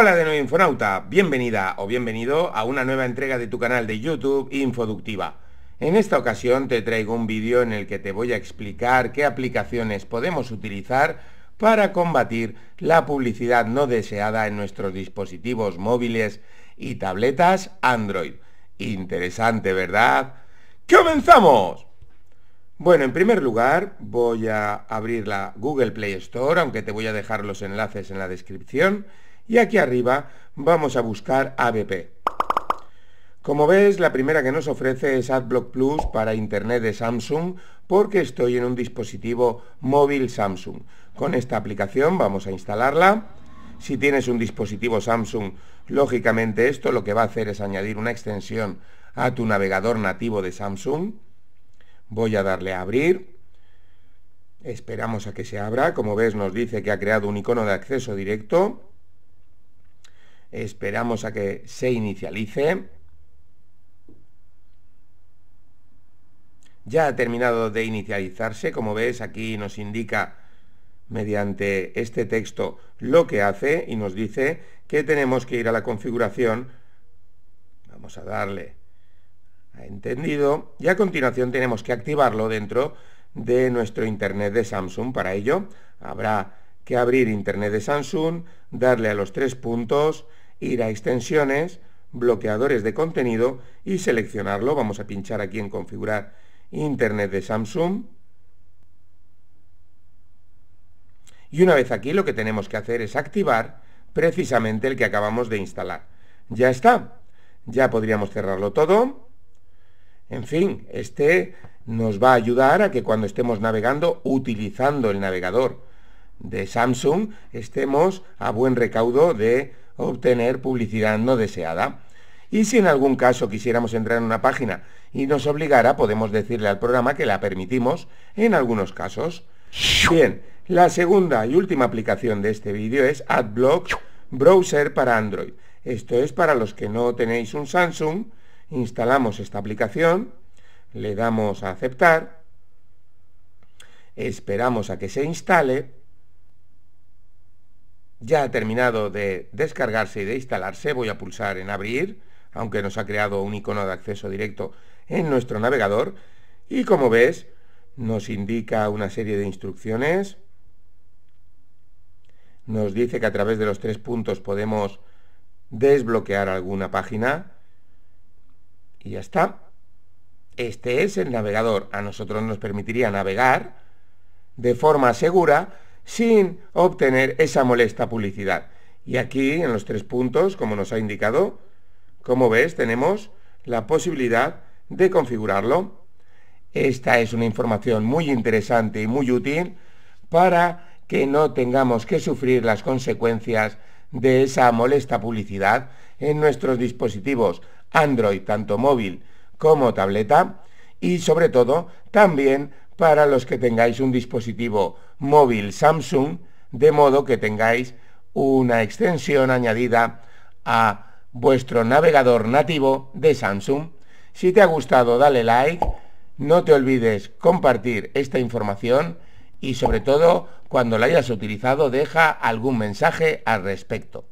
Hola de nuevo Infonauta, bienvenida o bienvenido a una nueva entrega de tu canal de YouTube Infoductiva. En esta ocasión te traigo un vídeo en el que te voy a explicar qué aplicaciones podemos utilizar para combatir la publicidad no deseada en nuestros dispositivos móviles y tabletas Android. Interesante, ¿verdad? ¡Comenzamos! Bueno, en primer lugar voy a abrir la Google Play Store, aunque te voy a dejar los enlaces en la descripción y aquí arriba vamos a buscar ABP. Como ves, la primera que nos ofrece es AdBlock Plus para Internet de Samsung porque estoy en un dispositivo móvil Samsung. Con esta aplicación vamos a instalarla. Si tienes un dispositivo Samsung, lógicamente esto lo que va a hacer es añadir una extensión a tu navegador nativo de Samsung. Voy a darle a abrir. Esperamos a que se abra. Como ves, nos dice que ha creado un icono de acceso directo. Esperamos a que se inicialice. Ya ha terminado de inicializarse, como ves aquí nos indica mediante este texto lo que hace y nos dice que tenemos que ir a la configuración. Vamos a darle a entendido y a continuación tenemos que activarlo dentro de nuestro internet de Samsung. Para ello habrá que abrir internet de Samsung, darle a los tres puntos ir a extensiones, bloqueadores de contenido y seleccionarlo. Vamos a pinchar aquí en configurar Internet de Samsung. Y una vez aquí lo que tenemos que hacer es activar precisamente el que acabamos de instalar. Ya está. Ya podríamos cerrarlo todo. En fin, este nos va a ayudar a que cuando estemos navegando utilizando el navegador de Samsung estemos a buen recaudo de obtener publicidad no deseada. Y si en algún caso quisiéramos entrar en una página y nos obligara, podemos decirle al programa que la permitimos en algunos casos. Bien, la segunda y última aplicación de este vídeo es AdBlock Browser para Android. Esto es para los que no tenéis un Samsung. Instalamos esta aplicación, le damos a aceptar, esperamos a que se instale ya ha terminado de descargarse y de instalarse. Voy a pulsar en abrir, aunque nos ha creado un icono de acceso directo en nuestro navegador. Y como ves, nos indica una serie de instrucciones. Nos dice que a través de los tres puntos podemos desbloquear alguna página. Y ya está. Este es el navegador. A nosotros nos permitiría navegar de forma segura sin obtener esa molesta publicidad. Y aquí, en los tres puntos, como nos ha indicado, como ves, tenemos la posibilidad de configurarlo. Esta es una información muy interesante y muy útil para que no tengamos que sufrir las consecuencias de esa molesta publicidad en nuestros dispositivos Android, tanto móvil como tableta, y sobre todo también para los que tengáis un dispositivo móvil Samsung, de modo que tengáis una extensión añadida a vuestro navegador nativo de Samsung. Si te ha gustado, dale like, no te olvides compartir esta información y sobre todo, cuando la hayas utilizado, deja algún mensaje al respecto.